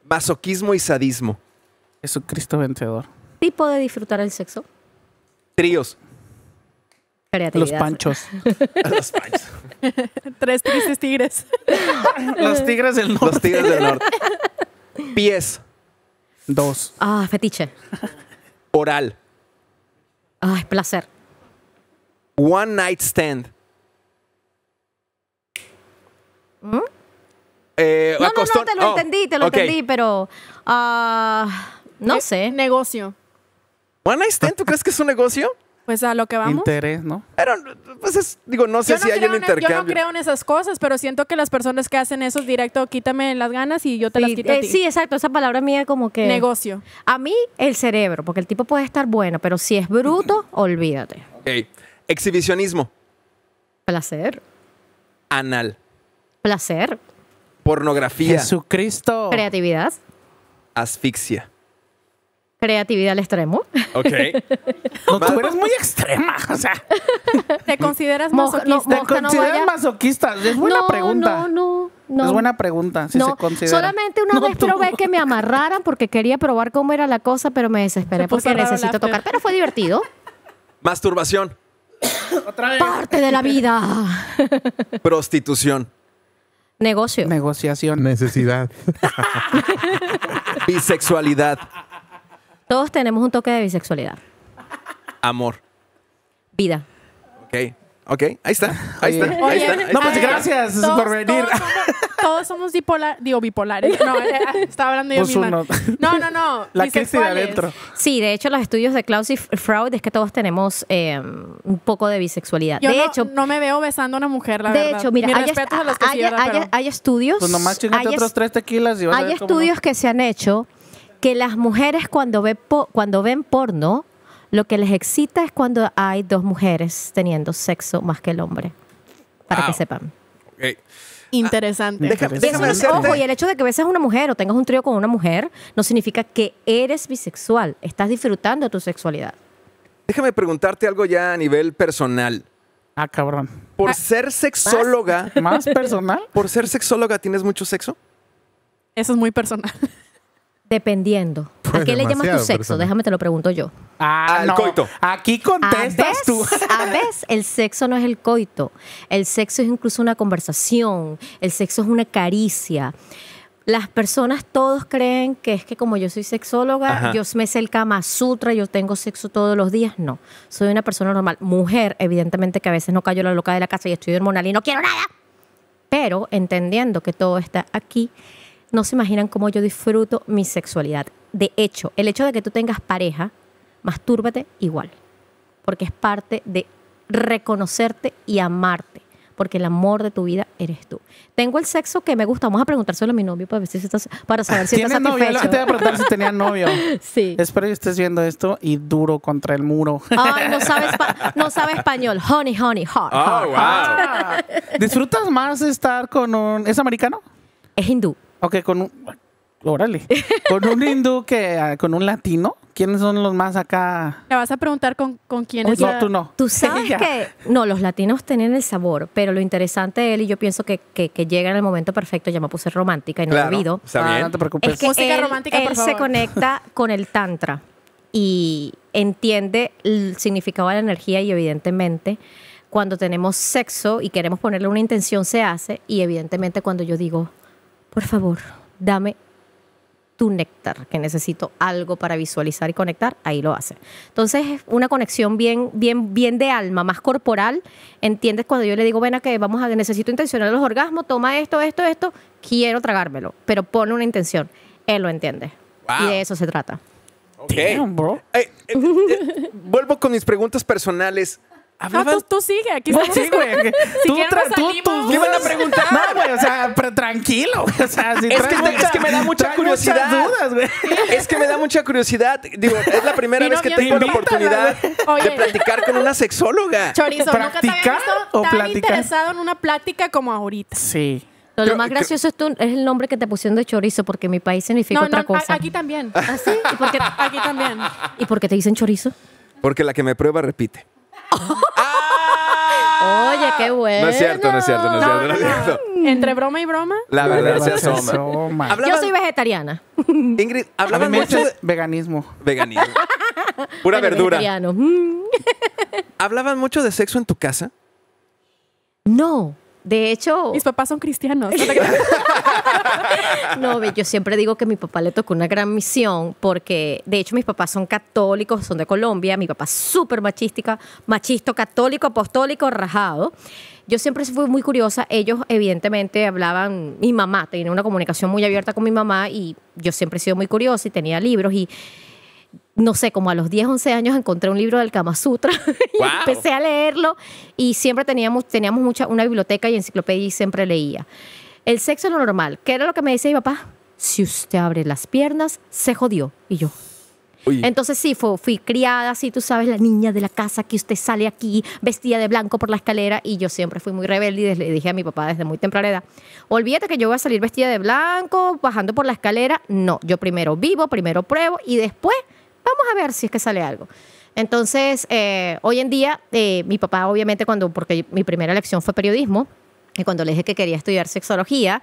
Masoquismo y sadismo. Cristo vencedor. Tipo de disfrutar el sexo. Tríos. Los panchos. Los panchos. Tres tristes tigres. Los tigres del norte. Los tigres del norte. Pies. Dos. Ah, fetiche. Oral placer. One Night Stand. ¿Mm? Eh, no, no, no, te lo oh, entendí, te lo entendí, pero ah, no sé. Negocio. ¿One Night Stand tú crees que es un negocio? Pues a lo que vamos. Interés, ¿no? Pero, pues es, digo, no sé si hay un intercambio. Yo no creo en esas cosas, pero siento que las personas que hacen eso es directo, quítame las ganas y yo te las quito. Eh, sí, exacto, esa palabra mía como que. Negocio. A mí, el cerebro, porque el tipo puede estar bueno, pero si es bruto, olvídate. Ok. Exhibicionismo. Placer. Anal. Placer. Pornografía. Jesucristo. Creatividad. Asfixia creatividad al extremo. Ok. tú eres muy extrema, o sea. ¿Te consideras masoquista? ¿Te consideras masoquista? Es buena pregunta. No, no, no. Es buena pregunta, si se considera. Solamente una vez probé que me amarraran porque quería probar cómo era la cosa, pero me desesperé porque necesito tocar. Pero fue divertido. Masturbación. Otra vez. Parte de la vida. Prostitución. Negocio. Negociación. Necesidad. Bisexualidad. Todos tenemos un toque de bisexualidad. Amor. Vida. Ok. Ok, ahí está. Ahí está. no, pues gracias por venir. Todos somos, digo bipolares. No, eh, estaba hablando yo misma. No, no, no. La crisis de adentro. Sí, de hecho, los estudios de Klaus y Freud es que todos tenemos em, un poco de bisexualidad. de hecho, no me veo besando a una mujer, la verdad. De hecho, mira, hay, hay, estudios. Pues tres tequilas y Hay estudios que se han hecho que las mujeres cuando, ven porno, lo que les excita es cuando hay dos mujeres teniendo sexo más que el hombre. Para que sepan. Interesante. Ah, déjame, ojo, y el hecho de que veas a una mujer o tengas un trío con una mujer no significa que eres bisexual. Estás disfrutando de tu sexualidad. Déjame preguntarte algo ya a nivel personal. Ah, cabrón. Por ah, ser sexóloga. ¿Más personal? ¿Por ser sexóloga tienes mucho sexo? Eso es muy personal. Dependiendo. ¿A pues qué le llamas tu sexo? Déjame te lo pregunto yo. Ah, Al ah, coito. Aquí contestas tú. a veces el sexo no es el coito. El sexo es incluso una conversación. El sexo es una caricia. Las personas todos creen que es que como yo soy sexóloga, yo me sé el Kama Sutra, yo tengo sexo todos los días. No, soy una persona normal. Mujer, evidentemente que a veces no callo la loca de la casa y estoy hormonal y no quiero nada. Pero entendiendo que todo está aquí no se imaginan cómo yo disfruto mi sexualidad. De hecho, el hecho de que tú tengas pareja, mastúrbate igual, porque es parte de reconocerte y amarte, porque el amor de tu vida eres tú. Tengo el sexo que me gusta, vamos a preguntárselo a mi novio para, ver si para saber si está satisfecho. Novio? tenía novio. Sí. Espero que estés viendo esto y duro contra el muro. Ay, no sabe, español. Honey, honey, hot. Oh, wow. ¿Disfrutas más estar con un... ¿Es americano? Es hindú. Ok, con un. Órale. Con un hindú que. Con un latino. ¿Quiénes son los más acá? ¿Te vas a preguntar con, quién oh, es. No, tú no. Tú sabes que. No, los latinos tienen el sabor, pero lo interesante de él, y yo pienso que, llega en el momento perfecto, ya me puse romántica y no claro, olvido. Ah, no te preocupes. Es Música romántica, por se conecta con el Tantra y entiende el significado de la energía y evidentemente cuando tenemos sexo y queremos ponerle una intención se hace y evidentemente cuando yo digo por favor, dame tu néctar, que necesito algo para visualizar y conectar, ahí lo hace. Entonces es una conexión bien, bien, bien de alma, más corporal. ¿Entiendes? Cuando yo le digo, ven a que vamos a, necesito intencionar los orgasmos, toma esto, esto, esto, quiero tragármelo, pero pone una intención. Él lo entiende. Y de eso se trata. Ok. Eh, eh, eh, vuelvo con mis preguntas personales. No, ah, tú, sigue, aquí güey. tú, tú, tú, ¿Qué van a preguntar? No, güey, o sea, pero tranquilo, O sea, si es, que, es que me da mucha curiosidad. Dudas, güey. Es que me da mucha curiosidad. Digo, es la primera vez que tengo la oportunidad de platicar con una sexóloga. Chorizo, ¿Practicar nunca te había visto o tan interesado en una plática como ahorita. Sí. Lo, más gracioso es, tú es, el nombre que te pusieron de chorizo, porque en mi país significa otra no, cosa. Aquí también. ¿Ah, sí? aquí también. ¿Y por qué te dicen chorizo? Porque la que me prueba repite. qué bueno. No es cierto, no es cierto, no es cierto. Entre broma y broma. La verdad se asoma. Yo soy vegetariana. Ingrid, A mucho de veganismo. veganismo. Pura verdura. vegetariano. ¿Hablaban mucho de sexo en tu casa? No. De hecho... Mis papás son cristianos. no, yo siempre digo que mi papá le tocó una gran misión porque, de hecho, mis papás son católicos, son de Colombia. Mi papá es súper machística, machisto, católico, apostólico, rajado. Yo siempre fui muy curiosa. Ellos, evidentemente, hablaban... Mi mamá tenía una comunicación muy abierta con mi mamá y yo siempre he sido muy curiosa y tenía libros y no sé, como a los 10, 11 años encontré un libro del Kama Sutra y empecé a leerlo y siempre teníamos, teníamos mucha, una biblioteca y enciclopedia y siempre leía. El sexo es lo normal. ¿Qué era lo que me decía mi papá? Si usted abre las piernas, se jodió. Y yo. Entonces sí, fui criada Sí, tú sabes, la niña de la casa que usted sale aquí vestida de blanco por la escalera y yo siempre fui muy rebelde y le dije a mi papá desde muy temprana edad, olvídate que yo voy a salir vestida de blanco, bajando por la escalera. No, yo primero vivo, primero pruebo y después vamos a ver si es que sale algo. Entonces, eh, hoy en día, eh, mi papá obviamente cuando, porque mi primera elección fue periodismo, y cuando le dije que quería estudiar sexología,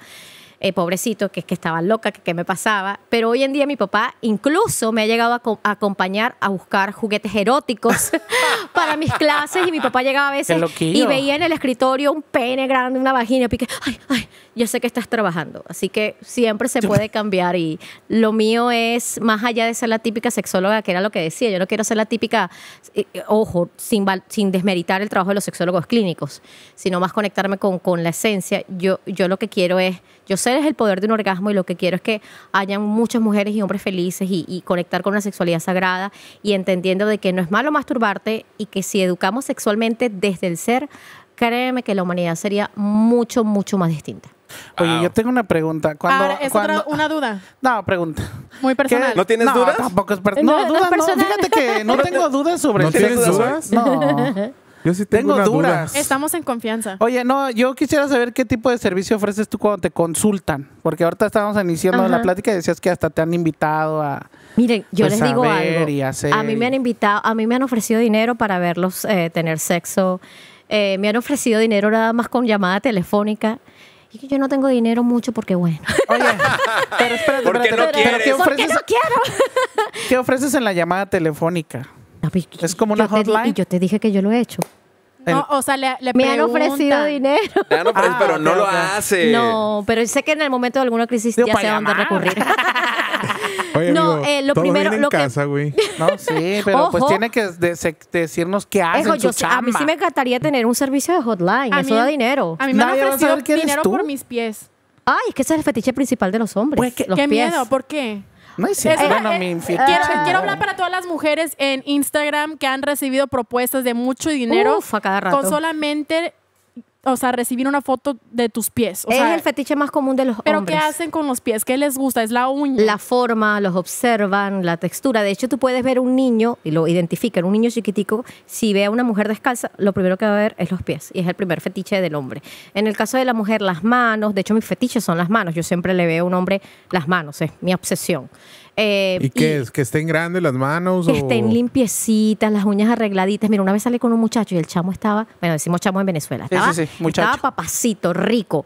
eh, pobrecito, que es que estaba loca, que qué me pasaba. Pero hoy en día mi papá incluso me ha llegado a, acompañar a buscar juguetes eróticos para mis clases y mi papá llegaba a veces y veía en el escritorio un pene grande, una vagina, y pique, ay, ay, yo sé que estás trabajando, así que siempre se puede cambiar y lo mío es más allá de ser la típica sexóloga, que era lo que decía, yo no quiero ser la típica, eh, ojo, sin, sin desmeritar el trabajo de los sexólogos clínicos, sino más conectarme con, con la esencia. Yo, yo lo que quiero es, yo sé es el poder de un orgasmo y lo que quiero es que hayan muchas mujeres y hombres felices y, y conectar con una sexualidad sagrada y entendiendo de que no es malo masturbarte y que si educamos sexualmente desde el ser, créeme que la humanidad sería mucho, mucho más distinta. Oye, ah, yo tengo una pregunta. Cuando, ah, ¿es Otra, una duda? No, pregunta. Muy personal. ¿No tienes dudas? Tampoco No, no, dudas no. Fíjate que no tengo dudas sobre ¿No tienes dudas? No. Yo sí tengo, dudas. Estamos en confianza. Oye, no, yo quisiera saber qué tipo de servicio ofreces tú cuando te consultan. Porque ahorita estábamos iniciando la plática y decías que hasta te han invitado a. Miren, yo pues, les digo algo. A mí me han invitado, a mí me han ofrecido dinero para verlos eh, tener sexo. Eh, me han ofrecido dinero nada más con llamada telefónica que yo no tengo dinero mucho porque, bueno. Oye, pero espérate, ¿qué ofreces? quiero? ¿Qué ofreces en la llamada telefónica? Pues, es como una hotline. y yo te dije que yo lo he hecho. o sea, le, me han ofrecido dinero. han pero ah, no lo hace. No, pero sé que en el momento de alguna crisis ya ya sé a dónde recurrir. no, eh, lo primero. lo No, sí, pero pues tiene que decirnos qué hacen su A mí sí me encantaría tener un servicio de hotline. eso da dinero. A mí me han ofrecido dinero por mis pies. Ay, es que ese es el fetiche principal de los hombres. ¿qué, miedo, ¿por qué? No es eh, quiero, hablar para todas las mujeres en Instagram que han recibido propuestas de mucho dinero a cada con solamente o sea, recibir una foto de tus pies. O es el fetiche más común de los hombres. Pero ¿qué hacen con los pies? ¿Qué les gusta? ¿Es la uña? La forma, los observan, la textura. De hecho, tú puedes ver un niño, y lo identifican, un niño chiquitico, si ve a una mujer descalza, lo primero que va a ver es los pies. Y es el primer fetiche del hombre. En el caso de la mujer, las manos. De hecho, mis fetiches son las manos. Yo siempre le veo a un hombre las manos. Es mi obsesión. Eh, ¿Y ¿Que estén grandes las manos? Que estén limpiecitas, las uñas arregladitas. Mira, una vez salí con un muchacho y el chamo estaba, bueno, decimos chamo en Venezuela, estaba, estaba papacito, rico.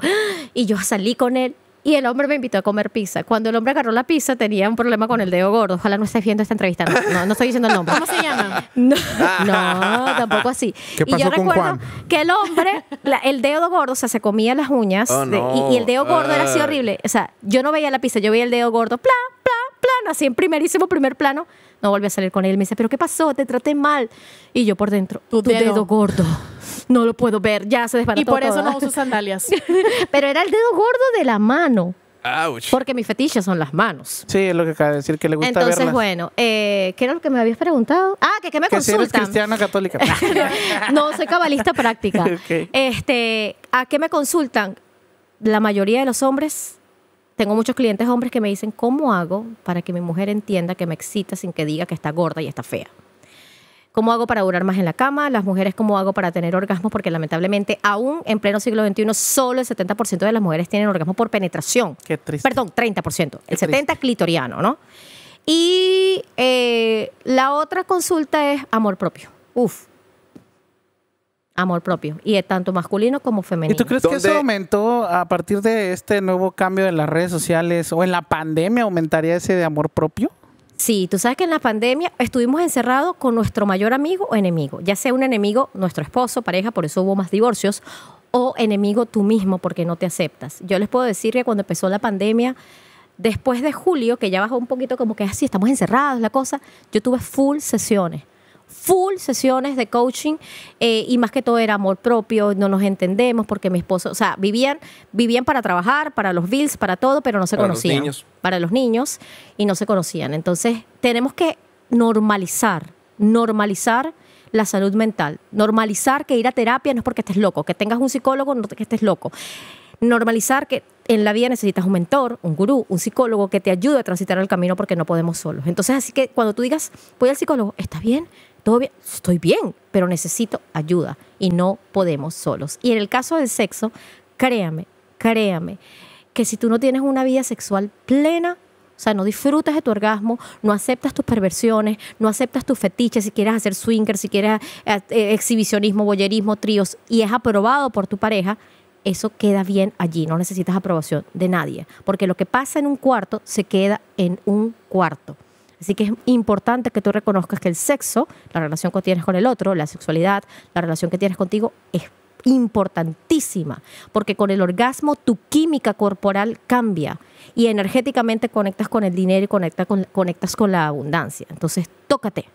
Y yo salí con él y el hombre me invitó a comer pizza. Cuando el hombre agarró la pizza, tenía un problema con el dedo gordo. Ojalá no estés viendo esta entrevista. No, no estoy diciendo el nombre. ¿Cómo se llama? No, tampoco así. y yo recuerdo que el hombre, el dedo gordo, o sea, se comía las uñas. Oh, y, el dedo gordo era así horrible. O sea, yo no veía la pizza, yo veía el dedo gordo, pla, pla, plano, así en primerísimo primer plano. No volví a salir con él. Me dice, ¿pero qué pasó? Te traté mal. Y yo por dentro, tu, dedo. gordo. No lo puedo ver, ya se desbarató. Y por eso no uso sandalias. Pero era el dedo gordo de la mano. Porque mis fetiches son las manos. Sí, es lo que acaba de decir, que le gusta Entonces, bueno, eh, ¿qué era lo que me habías preguntado? Ah, que qué me consultan. Si cristiana católica. no, soy cabalista práctica. Este, ¿A qué me consultan? La mayoría de los hombres tengo muchos clientes hombres que me dicen, ¿cómo hago para que mi mujer entienda que me excita sin que diga que está gorda y está fea? ¿Cómo hago para durar más en la cama? Las mujeres, ¿cómo hago para tener orgasmos? Porque lamentablemente, aún en pleno siglo XXI, solo el 70% de las mujeres tienen orgasmo por penetración. Qué triste. Perdón, 30%. el 70% clitoriano, ¿no? Y eh, la otra consulta es amor propio. Uf, amor propio, y es tanto masculino como femenino. ¿Y tú crees que eso aumentó a partir de este nuevo cambio de las redes sociales o en la pandemia aumentaría ese de amor propio? Sí, tú sabes que en la pandemia estuvimos encerrados con nuestro mayor amigo o enemigo, ya sea un enemigo, nuestro esposo, pareja, por eso hubo más divorcios, o enemigo tú mismo porque no te aceptas. Yo les puedo decir que cuando empezó la pandemia, después de julio, que ya bajó un poquito como que así, ah, estamos encerrados, la cosa, yo tuve full sesiones full sesiones de coaching eh, y más que todo era amor propio, no nos entendemos porque mi esposo, o sea, vivían, vivían para trabajar, para los bills, para todo, pero no se para conocían. Los niños. Para los niños y no se conocían. Entonces, tenemos que normalizar, normalizar la salud mental, normalizar que ir a terapia no es porque estés loco, que tengas un psicólogo no es que estés loco, normalizar que en la vida necesitas un mentor, un gurú, un psicólogo que te ayude a transitar el camino porque no podemos solos. Entonces, así que cuando tú digas, voy al psicólogo, ¿está bien? ¿Todo bien? Estoy bien, pero necesito ayuda y no podemos solos. Y en el caso del sexo, créame, créame, que si tú no tienes una vida sexual plena, o sea, no disfrutas de tu orgasmo, no aceptas tus perversiones, no aceptas tus fetiches, si quieres hacer swinger, si quieres eh, eh, exhibicionismo, boyerismo, tríos, y es aprobado por tu pareja, eso queda bien allí, no necesitas aprobación de nadie, porque lo que pasa en un cuarto se queda en un cuarto. Así que es importante que tú reconozcas que el sexo, la relación que tienes con el otro, la sexualidad, la relación que tienes contigo, es importantísima, porque con el orgasmo tu química corporal cambia y energéticamente conectas con el dinero y conectas con, conectas con la abundancia. Entonces, tócate.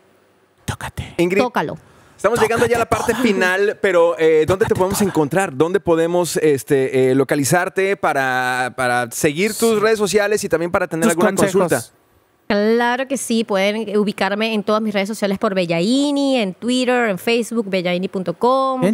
Tócate. Tócalo. Estamos llegando ya a la parte final, pero eh, ¿dónde te podemos encontrar? ¿Dónde podemos este, eh, localizarte para, seguir tus redes sociales y también para tener alguna consulta? Claro que sí, pueden ubicarme en todas mis redes sociales por Bellaini, en Twitter, en Facebook, bellaini.com, en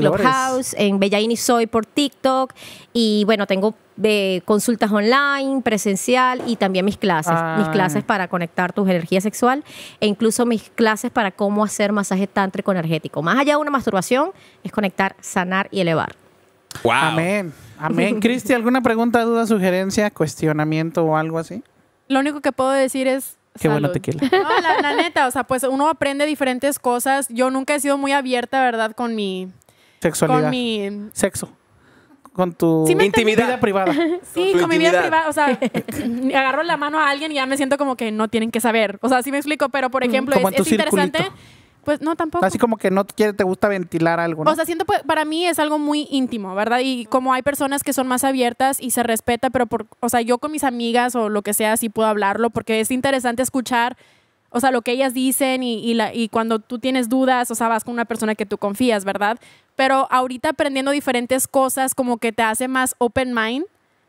Clubhouse, en Bellaini Soy por TikTok y bueno, tengo de consultas online, presencial y también mis clases. Ah. Mis clases para conectar tu energía sexual e incluso mis clases para cómo hacer masaje tántrico energético. Más allá de una masturbación, es conectar, sanar y elevar. Amén. Amén. Cristi, ¿alguna pregunta, duda, sugerencia, cuestionamiento o algo así? Lo único que puedo decir es Qué bueno tequila. No, la, la, neta, o sea, pues uno aprende diferentes cosas. Yo nunca he sido muy abierta, ¿verdad? Con mi... Sexualidad. Con mi... Sexo con tu intimidad privada. Sí, con, mi vida privada. O sea, agarro la mano a alguien y ya me siento como que no tienen que saber. O sea, sí me explico, pero por ejemplo, es, interesante. Pues no, tampoco. Así como que no quiere, te gusta ventilar algo. O sea, siento, pues, para mí es algo muy íntimo, ¿verdad? Y como hay personas que son más abiertas y se respeta, pero por, o sea, yo con mis amigas o lo que sea, sí puedo hablarlo, porque es interesante escuchar o sea, lo que ellas dicen y, la, y, cuando tú tienes dudas, o sea, vas con una persona que tú confías, ¿verdad? pero ahorita aprendiendo diferentes cosas como que te hace más open mind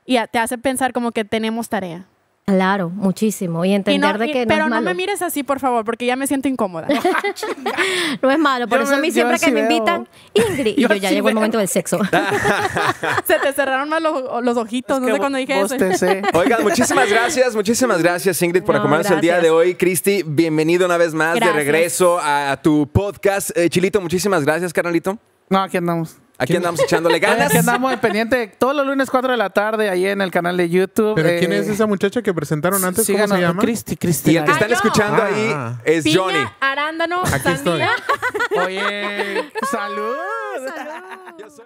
y te hace pensar como que tenemos tarea. Claro, muchísimo. Y entender de que no Pero no me mires así, por favor, porque ya me siento incómoda. Ah, no es malo, por eso a mí siempre que me invitan, Ingrid, y yo, ya llegó el momento del sexo. Se te cerraron más los, ojitos, no sé cuándo dije eso. Oigan, muchísimas gracias, muchísimas gracias, Ingrid, por acompañarnos el día de hoy. Cristi, bienvenido una vez más de regreso a tu podcast. Eh, Chilito, muchísimas gracias, carnalito. No, aquí andamos. Aquí andamos echándole ganas. Aquí andamos pendiente todos los lunes 4 de la tarde ahí en el canal de YouTube. ¿Pero quién eh, es esa muchacha que presentaron antes? ¿Cómo se llama? Cristi, Cristi. Y el que ah, están escuchando ah. ahí es Johnny. arándano, Aquí Oye, salud. salud. Yo soy